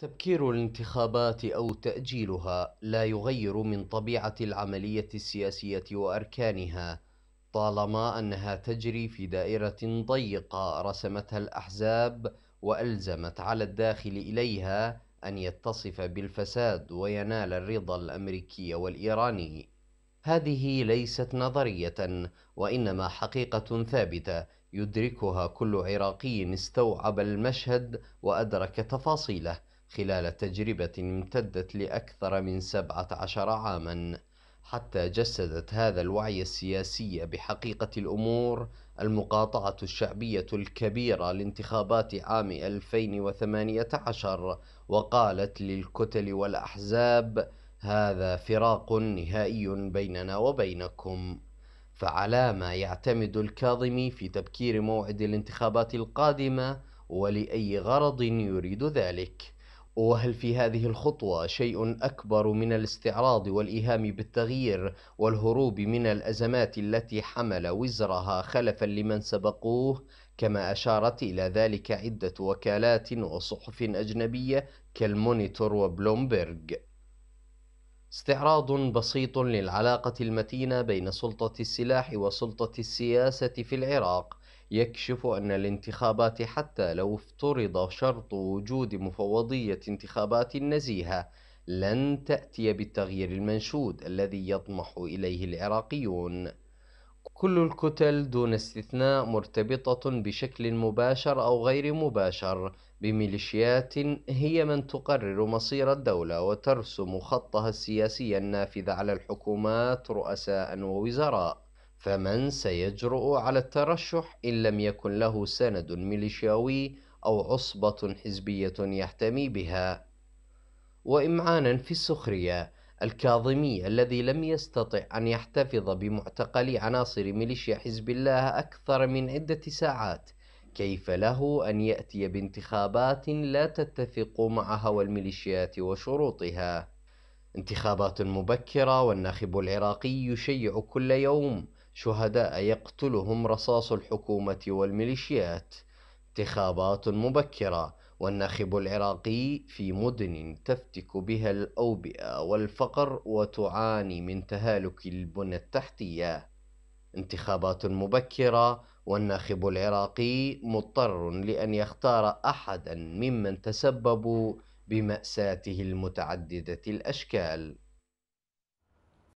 تبكير الانتخابات أو تأجيلها لا يغير من طبيعة العملية السياسية وأركانها طالما أنها تجري في دائرة ضيقة رسمتها الأحزاب وألزمت على الداخل إليها أن يتصف بالفساد وينال الرضا الأمريكي والإيراني هذه ليست نظرية وإنما حقيقة ثابتة يدركها كل عراقي استوعب المشهد وأدرك تفاصيله خلال تجربة امتدت لأكثر من سبعة عشر عامًا، حتى جسدت هذا الوعي السياسي بحقيقة الأمور المقاطعة الشعبية الكبيرة لانتخابات عام 2018 وقالت للكتل والأحزاب: "هذا فراق نهائي بيننا وبينكم". فعلى ما يعتمد الكاظمي في تبكير موعد الانتخابات القادمة ولأي غرض يريد ذلك؟ وهل في هذه الخطوة شيء أكبر من الاستعراض والإيهام بالتغيير والهروب من الأزمات التي حمل وزرها خلفا لمن سبقوه كما أشارت إلى ذلك عدة وكالات وصحف أجنبية كالمونيتور وبلومبرغ استعراض بسيط للعلاقة المتينة بين سلطة السلاح وسلطة السياسة في العراق يكشف أن الانتخابات حتى لو افترض شرط وجود مفوضية انتخابات نزيهة لن تأتي بالتغيير المنشود الذي يطمح إليه العراقيون كل الكتل دون استثناء مرتبطة بشكل مباشر أو غير مباشر بميليشيات هي من تقرر مصير الدولة وترسم خطها السياسي النافذ على الحكومات رؤساء ووزراء فمن سيجرؤ على الترشح إن لم يكن له سند ميليشياوي أو عصبة حزبية يحتمي بها وإمعانا في السخرية الكاظمي الذي لم يستطع أن يحتفظ بمعتقل عناصر ميليشيا حزب الله أكثر من عدة ساعات كيف له أن يأتي بانتخابات لا تتفق مع هوى الميليشيات وشروطها انتخابات مبكرة والناخب العراقي يشيع كل يوم شهداء يقتلهم رصاص الحكومة والميليشيات انتخابات مبكرة والناخب العراقي في مدن تفتك بها الأوبئة والفقر وتعاني من تهالك البنى التحتية انتخابات مبكرة والناخب العراقي مضطر لأن يختار أحدا ممن تسببوا بمأساته المتعددة الأشكال